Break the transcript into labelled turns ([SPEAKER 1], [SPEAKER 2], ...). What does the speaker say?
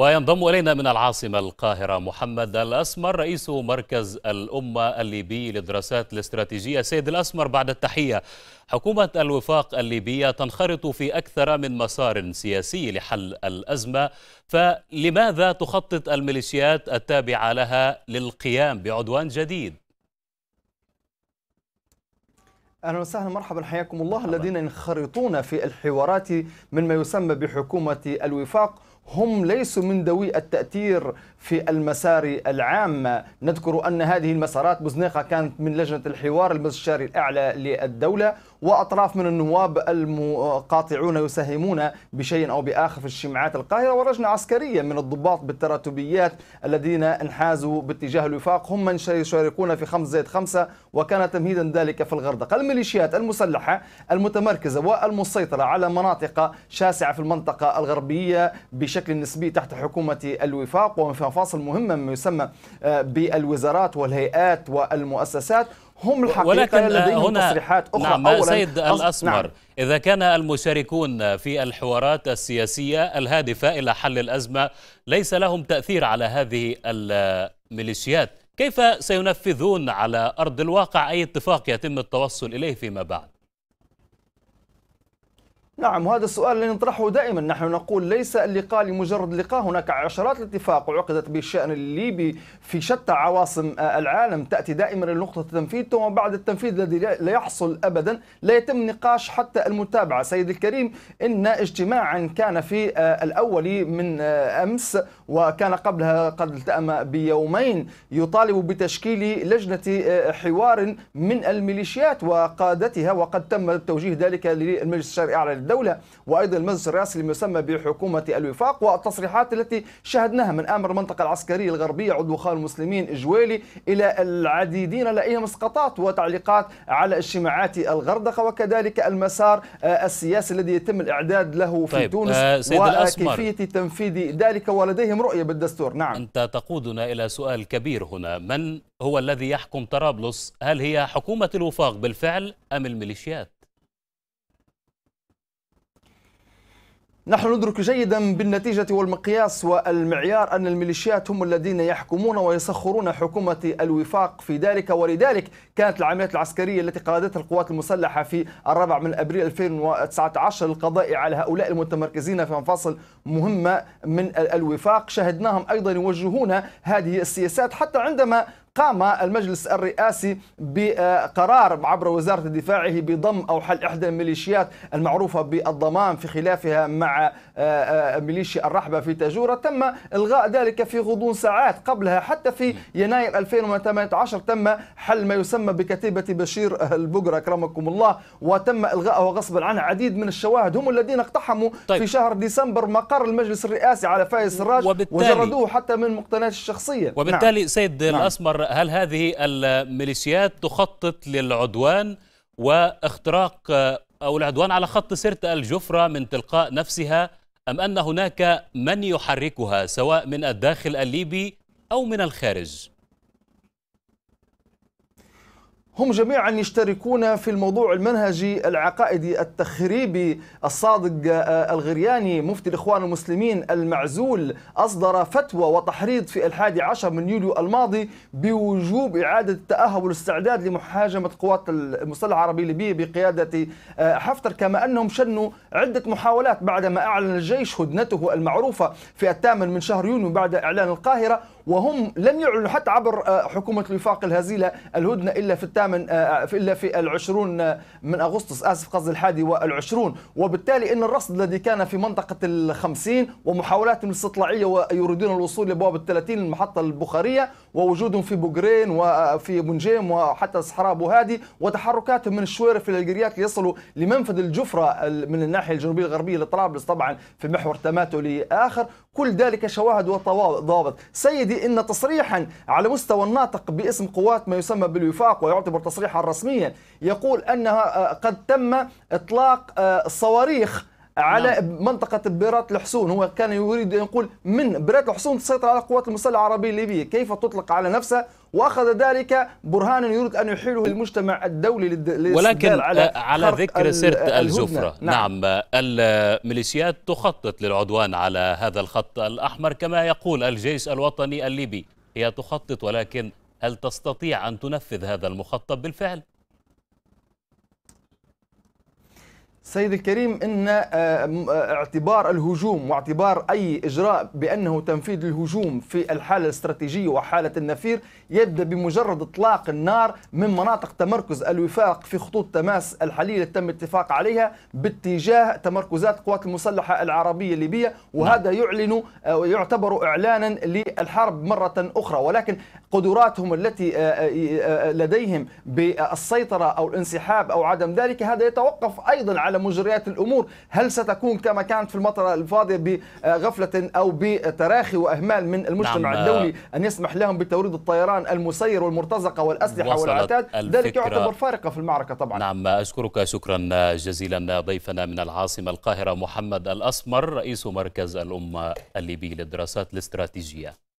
[SPEAKER 1] وينضم إلينا من العاصمة القاهرة محمد الأسمر رئيس مركز الأمة الليبي للدراسات الاستراتيجية سيد الأسمر بعد التحية حكومة الوفاق الليبية تنخرط في أكثر من مسار سياسي لحل الأزمة فلماذا تخطط الميليشيات التابعة لها للقيام بعدوان جديد؟
[SPEAKER 2] اهلا وسهلا مرحبا حياكم الله الذين ينخرطون في الحوارات من ما يسمى بحكومه الوفاق هم ليسوا من ذوي التأثير في المسار العام نذكر أن هذه المسارات بوزنيقة كانت من لجنة الحوار المستشاري الأعلى للدولة واطراف من النواب المقاطعون يساهمون بشيء او باخر في الشمعات القاهره ولجنه عسكريه من الضباط بالتراتبيات الذين انحازوا باتجاه الوفاق هم من يشاركون في 5 زائد 5 وكان تمهيدا ذلك في الغردقه الميليشيات المسلحه المتمركزه والمسيطره على مناطق شاسعه في المنطقه الغربيه بشكل نسبي تحت حكومه الوفاق وفي فاصل مهمه ما يسمى آه، بالوزارات والهيئات والمؤسسات هم الحقيقه ولكن لديهم هنا تصريحات اخرى نعم أولاً سيد الاسمر نعم
[SPEAKER 1] اذا كان المشاركون في الحوارات السياسيه الهادفه الى حل الازمه ليس لهم تاثير على هذه الميليشيات كيف سينفذون على ارض الواقع اي اتفاق يتم التوصل اليه فيما بعد
[SPEAKER 2] نعم هذا السؤال الذي نطرحه دائما نحن نقول ليس اللقاء لمجرد لقاء هناك عشرات الاتفاق عقدت بالشأن الليبي في شتى عواصم العالم تأتي دائما لنقطة التنفيذ ثم بعد التنفيذ الذي لا يحصل أبدا لا يتم نقاش حتى المتابعة سيد الكريم إن اجتماعا كان في آه، الأول من آه، أمس وكان قبلها قد التأم بيومين يطالب بتشكيل لجنة آه، حوار من الميليشيات وقادتها وقد تم توجيه ذلك للمجلس الشرعي على الدولة وأيضا المجلس الرئاسي المسمى بحكومة الوفاق والتصريحات التي شهدناها من آمر المنطقة العسكرية الغربية عضو خال المسلمين إجوالي إلى العديدين لديهم اسقاطات وتعليقات على اجتماعات الغردقة وكذلك المسار آه، السياسي الذي يتم الإعداد له في طيب. تونس آه وكيفية تنفيذ ذلك ولديهم رؤية بالدستور نعم
[SPEAKER 1] أنت تقودنا إلى سؤال كبير هنا من هو الذي يحكم طرابلس هل هي حكومة الوفاق بالفعل أم الميليشيات؟
[SPEAKER 2] نحن ندرك جيدا بالنتيجة والمقياس والمعيار أن الميليشيات هم الذين يحكمون ويسخرون حكومة الوفاق في ذلك ولذلك كانت العمليات العسكرية التي قادتها القوات المسلحة في الرابع من أبريل 2019 للقضاء على هؤلاء المتمركزين في مفاصل مهمة من الوفاق شاهدناهم أيضا يوجهون هذه السياسات حتى عندما قام المجلس الرئاسي بقرار عبر وزارة دفاعه بضم أو حل إحدى الميليشيات المعروفة بالضمان في خلافها مع آه، آه، ميليشيا الرحبة في تاجورة تم إلغاء ذلك في غضون ساعات قبلها حتى في يناير 2018 تم حل ما يسمى بكتيبة بشير البقرة أكرمكم الله وتم الغائه غصبا عنه عديد من الشواهد هم الذين اقتحموا طيب. في شهر ديسمبر مقر المجلس الرئاسي على فايز سراج وجردوه حتى من مقتنياته الشخصية وبالتالي نعم. سيد نعم.
[SPEAKER 1] الأسمر هل هذه الميليشيات تخطط للعدوان واختراق آه، أو العدوان على خط سرت الجفرة من تلقاء نفسها أم أن هناك من يحركها سواء من الداخل الليبي أو من الخارج؟
[SPEAKER 2] هم جميعا يشتركون في الموضوع المنهجي العقائدي التخريبي الصادق آه، الغرياني مفتي الإخوان المسلمين المعزول أصدر فتوى وتحريض في الحادي عشر من يوليو الماضي بوجوب إعادة التأهب والاستعداد لمحاجمة قوات المسلحة العربية الليبية بقيادة آه، حفتر كما أنهم شنوا عدة محاولات بعدما أعلن الجيش هدنته المعروفة في الثامن من شهر يونيو بعد إعلان القاهرة وهم لم يعلنوا حتى عبر آه، حكومة الوفاق الهزيلة الهدنة إلا في الثامن آه، إلا في العشرون آه، من أغسطس آسف قصدي الحادي والعشرون وبالتالي أن الرصد الذي كان في منطقة الخمسين ومحاولاتهم الاستطلاعية ويريدون الوصول لبوابة 30 المحطة البخارية ووجودهم في بوغرين وفي بنجيم وحتى صحراء بوهادي وتحركاتهم من الشويرف إلى الجريات ليصلوا لمنفذ الجفرة من الناحية الجنوبية الغربية لطرابلس طبعا في محور تماتو لآخر كل ذلك شواهد وضوابط سيدي إن تصريحا على مستوى الناطق باسم قوات ما يسمى بالوفاق ويعتبر تصريحا رسميا يقول أنها آه، قد تم إطلاق آه، صواريخ على نعم. منطقة بيرات الحصون هو كان يريد أن يقول من بيرات الحصون تسيطر على القوات المسلحة العربية الليبية كيف تطلق على نفسها وأخذ ذلك برهانا يريد أن يحيله المجتمع الدولي ولكن على, آه، على ذكر سرت الزفرة
[SPEAKER 1] نعم. نعم الميليشيات تخطط للعدوان على هذا الخط الأحمر كما يقول الجيش الوطني الليبي هي تخطط ولكن هل تستطيع أن تنفذ هذا المخطط بالفعل؟
[SPEAKER 2] سيد الكريم ان آه، آه، اعتبار الهجوم واعتبار اي اجراء بانه تنفيذ الهجوم في الحاله الاستراتيجيه وحاله النفير يبدا بمجرد اطلاق النار من مناطق تمركز الوفاق في خطوط تماس الحاليه اللي تم الاتفاق عليها باتجاه تمركزات القوات المسلحه العربيه الليبيه وهذا يعلن آه، يعتبر اعلانا للحرب مره اخرى ولكن قدراتهم التي لديهم بالسيطره او الانسحاب او عدم ذلك هذا يتوقف ايضا على مجريات الأمور هل ستكون كما كانت في المطرة الفاضية بغفلة أو بتراخي وإهمال من المجتمع نعم الدولي أن يسمح لهم بتوريد الطيران المسير والمرتزقة والأسلحة والعتاد ذلك يعتبر فارقة في المعركة طبعا نعم
[SPEAKER 1] أشكرك شكرا جزيلا ضيفنا من العاصمة القاهرة محمد الأسمر رئيس مركز الأمة الليبي للدراسات الاستراتيجية